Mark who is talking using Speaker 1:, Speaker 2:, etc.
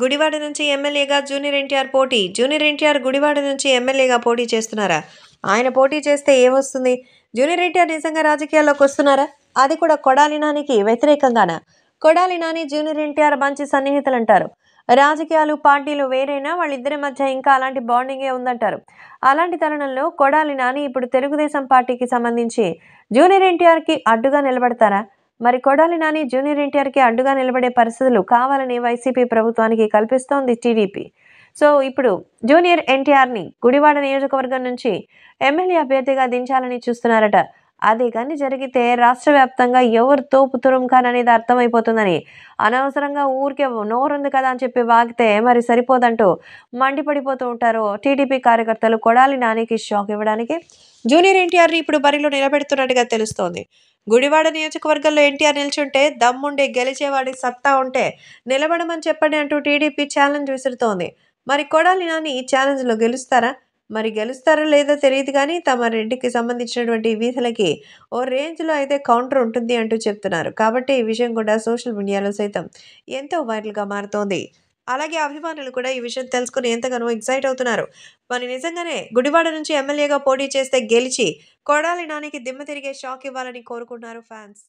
Speaker 1: గుడివాడ నుంచి ఎమ్మెల్యేగా జూనియర్ ఎన్టీఆర్ పోటీ జూనియర్ ఎన్టీఆర్ గుడివాడ నుంచి ఎమ్మెల్యేగా పోటీ చేస్తున్నారా ఆయన పోటీ చేస్తే ఏమొస్తుంది జూనియర్ ఎన్టీఆర్ నిజంగా రాజకీయాల్లోకి వస్తున్నారా అది కూడా కొడాలి నానికి వ్యతిరేకంగానా కొడాలి నాని జూనియర్ ఎన్టీఆర్ మంచి సన్నిహితులు అంటారు రాజకీయాలు పార్టీలు వేరైనా వాళ్ళిద్దరి మధ్య ఇంకా అలాంటి బాండింగే ఉందంటారు అలాంటి తరుణంలో కొడాలి నాని ఇప్పుడు తెలుగుదేశం పార్టీకి సంబంధించి జూనియర్ ఎన్టీఆర్కి అడ్డుగా నిలబడతారా మరి కొడాలి నాని జూనియర్ ఎన్టీఆర్కి అడ్డుగా నిలబడే పరిస్థితులు కావాలని వైసీపీ ప్రభుత్వానికి కల్పిస్తోంది టీడీపీ సో ఇప్పుడు జూనియర్ ఎన్టీఆర్ని గుడివాడ నియోజకవర్గం నుంచి ఎమ్మెల్యే అభ్యర్థిగా దించాలని చూస్తున్నారట అది కానీ జరిగితే రాష్ట్ర వ్యాప్తంగా ఎవరు తోపు అనేది అర్థమైపోతుందని అనవసరంగా ఊరికే నోరుంది కదా అని చెప్పి వాగితే మరి సరిపోదంటూ మండిపడిపోతూ ఉంటారు టీడీపీ కార్యకర్తలు కొడాలి నానికి షాక్ ఇవ్వడానికి జూనియర్ ఎన్టీఆర్ని ఇప్పుడు బరిలో నిలబెడుతున్నట్టుగా తెలుస్తోంది గుడివాడ నియోజకవర్గంలో ఎన్టీఆర్ నిల్చుంటే దమ్ముండి గెలిచేవాడి సత్తా ఉంటే నిలబడమని చెప్పండి అంటూ టీడీపీ ఛాలెంజ్ విసురుతోంది మరి కొడాలి నాని ఈ ఛాలెంజ్లో గెలుస్తారా మరి గెలుస్తారో లేదో తెలియదు కానీ తమ రెడ్డికి సంబంధించినటువంటి వీధులకి ఓ రేంజ్లో అయితే కౌంటర్ ఉంటుంది అంటూ చెప్తున్నారు కాబట్టి ఈ విషయం కూడా సోషల్ మీడియాలో సైతం ఎంతో వైరల్గా మారుతోంది అలాగే అభిమానులు కూడా ఈ విషయం తెలుసుకుని ఎంతగానో ఎక్సైట్ అవుతున్నారు మరి నిజంగానే గుడివాడ నుంచి ఎమ్మెల్యేగా పోటీ చేస్తే గెలిచి కొడాలి నానికి దిమ్మ తిరిగే షాక్ ఇవ్వాలని కోరుకున్నారు ఫ్యాన్స్